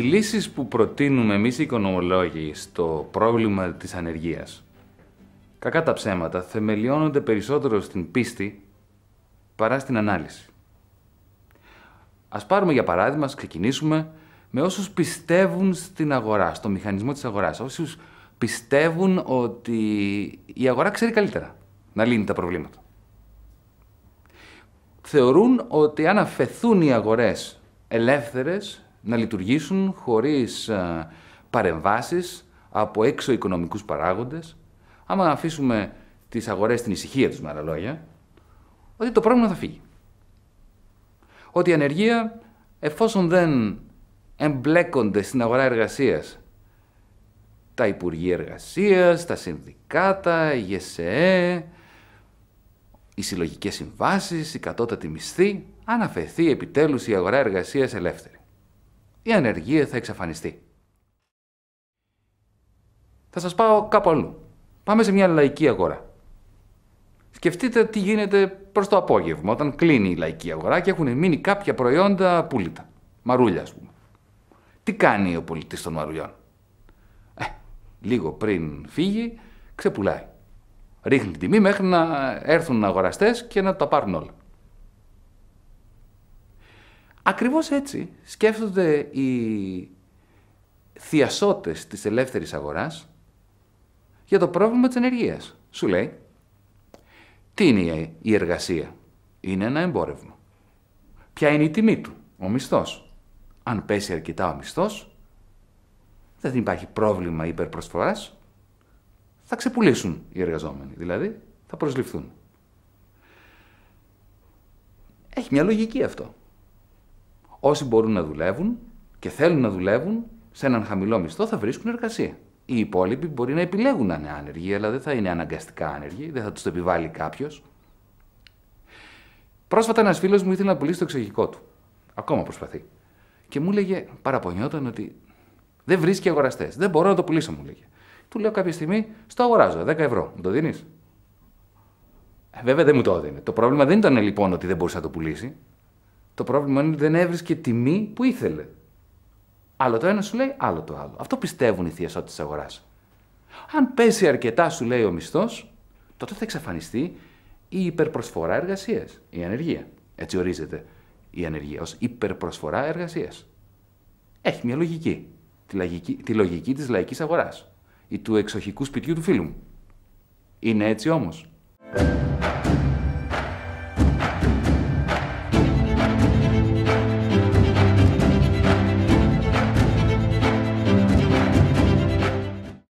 οι λύσεις που προτείνουμε εμείς οι οικονομολόγοι στο πρόβλημα της ανεργίας, κακά τα ψέματα, θεμελιώνονται περισσότερο στην πίστη παρά στην ανάλυση. Ας πάρουμε για παράδειγμα, ας ξεκινήσουμε με όσους πιστεύουν στην αγορά, στο μηχανισμό της αγοράς, όσους πιστεύουν ότι η αγορά ξέρει καλύτερα να λύνει τα προβλήματα. Θεωρούν ότι αν αφαιθούν οι αγορές ελεύθερες, να λειτουργήσουν χωρίς ε, παρεμβάσεις από έξω οικονομικούς παράγοντες, άμα αφήσουμε τις αγορές στην ησυχία τους με άλλα λόγια, ότι το πρόβλημα θα φύγει. Ότι η ανεργία, εφόσον δεν εμπλέκονται στην αγορά εργασίας τα Υπουργεία Εργασίας, τα Συνδικάτα, η ΓΕΣΕΕ, οι συλλογικές συμβάσεις, η κατώτατη μισθή, αν αφαιθεί επιτέλους η αγορά εργασίας ελεύθερη η ανεργία θα εξαφανιστεί. Θα σας πάω κάπου αλλού. Πάμε σε μια λαϊκή αγορά. Σκεφτείτε τι γίνεται προς το απόγευμα, όταν κλείνει η λαϊκή αγορά και έχουν μείνει κάποια προϊόντα πουλίτα, Μαρούλια, ας πούμε. Τι κάνει ο πολιτής των μαρουλιών. Ε, λίγο πριν φύγει, ξεπουλάει. Ρίχνει τιμή μέχρι να έρθουν αγοραστές και να τα πάρουν όλα. Ακριβώς έτσι σκέφτονται οι θειασότες της ελεύθερης αγοράς για το πρόβλημα της ενεργείας. Σου λέει, τι είναι η εργασία. Είναι ένα εμπόρευμα. Ποια είναι η τιμή του, ο μισθός. Αν πέσει αρκετά ο μισθός, δεν υπάρχει πρόβλημα υπερπροσφοράς, θα ξεπουλήσουν οι εργαζόμενοι, δηλαδή θα προσληφθούν. Έχει μια λογική αυτό. Όσοι μπορούν να δουλεύουν και θέλουν να δουλεύουν σε έναν χαμηλό μισθό θα βρίσκουν εργασία. Οι υπόλοιποι μπορεί να επιλέγουν να είναι άνεργοι, αλλά δεν θα είναι αναγκαστικά άνεργοι, δεν θα τους το επιβάλλει κάποιος. Πρόσφατα ένας φίλος μου ήθελε να πουλήσει το εξοχικό του. Ακόμα προσπαθεί. Και μου έλεγε, παραπονιόταν ότι δεν βρίσκει αγοραστές. Δεν μπορώ να το πουλήσω, μου λέγε. Του λέω κάποια στιγμή, στο αγοράζω, 10 ευρώ. Μου το δίνεις. Ε, βέβαια δεν μου το έδινε. Το πρόβλημα δεν ήταν λοιπόν ότι δεν μπορούσε να το πουλήσει. Το πρόβλημα είναι ότι δεν έβρισκε τιμή που ήθελε. Άλλο το ένα σου λέει, άλλο το άλλο. Αυτό πιστεύουν οι θειασότητε της αγοράς. Αν πέσει αρκετά, σου λέει ο μισθός, τότε θα εξαφανιστεί η υπερπροσφορά εργασίας, η ανεργία. Έτσι ορίζεται η ανεργία, ως υπερπροσφορά εργασίας. Έχει μια λογική. Τη, λογική, τη λογική της λαϊκής αγοράς ή του εξοχικού σπιτιού του φίλου μου. Είναι έτσι όμως.